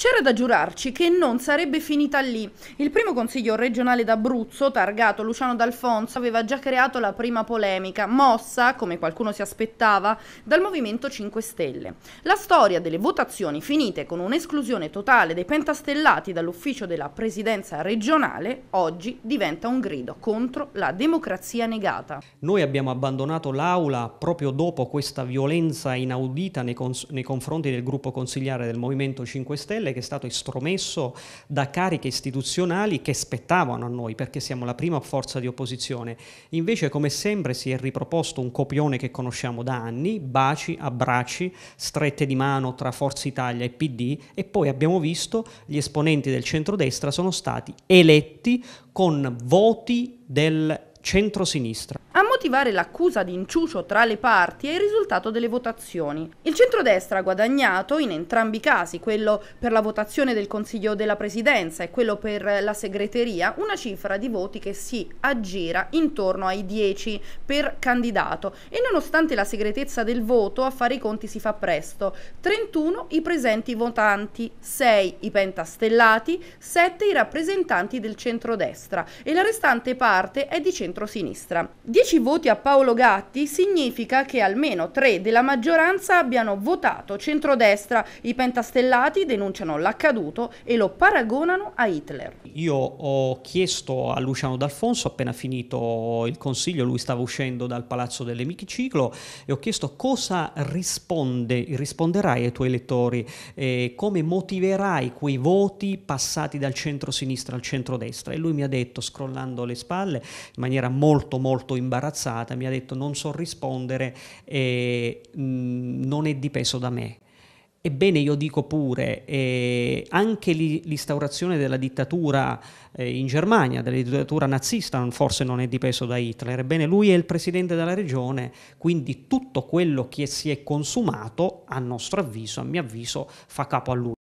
C'era da giurarci che non sarebbe finita lì. Il primo consiglio regionale d'Abruzzo, targato Luciano D'Alfonso, aveva già creato la prima polemica, mossa, come qualcuno si aspettava, dal Movimento 5 Stelle. La storia delle votazioni finite con un'esclusione totale dei pentastellati dall'ufficio della presidenza regionale oggi diventa un grido contro la democrazia negata. Noi abbiamo abbandonato l'aula proprio dopo questa violenza inaudita nei, nei confronti del gruppo consigliare del Movimento 5 Stelle Raffaele che è stato estromesso da cariche istituzionali che spettavano a noi perché siamo la prima forza di opposizione. Invece come sempre si è riproposto un copione che conosciamo da anni, baci, abbracci, strette di mano tra Forza Italia e PD e poi abbiamo visto gli esponenti del centrodestra sono stati eletti con voti del centrosinistra. A motivare l'accusa di inciucio tra le parti è il risultato delle votazioni. Il centrodestra ha guadagnato in entrambi i casi, quello per la votazione del Consiglio della Presidenza e quello per la segreteria, una cifra di voti che si aggira intorno ai 10 per candidato e nonostante la segretezza del voto a fare i conti si fa presto. 31 i presenti votanti, 6 i pentastellati, 7 i rappresentanti del centrodestra e la restante parte è di centrosinistra. 10 voti voti a Paolo Gatti significa che almeno tre della maggioranza abbiano votato centrodestra. I pentastellati denunciano l'accaduto e lo paragonano a Hitler. Io ho chiesto a Luciano D'Alfonso, appena finito il consiglio, lui stava uscendo dal Palazzo delle Michiciclo, e ho chiesto cosa risponde, risponderai ai tuoi elettori, eh, come motiverai quei voti passati dal centro-sinistra al centro-destra. E lui mi ha detto, scrollando le spalle, in maniera molto molto imbarazzante, incazzata, mi ha detto non so rispondere, eh, mh, mm, non è dipeso da me. Ebbene, io dico pure, eh, anche l'instaurazione della dittatura eh, in Germania, della dittatura nazista, forse non è dipeso da Hitler. Ebbene, lui è il presidente della regione, quindi tutto quello che si è consumato, a nostro avviso, a mio avviso, fa capo a lui.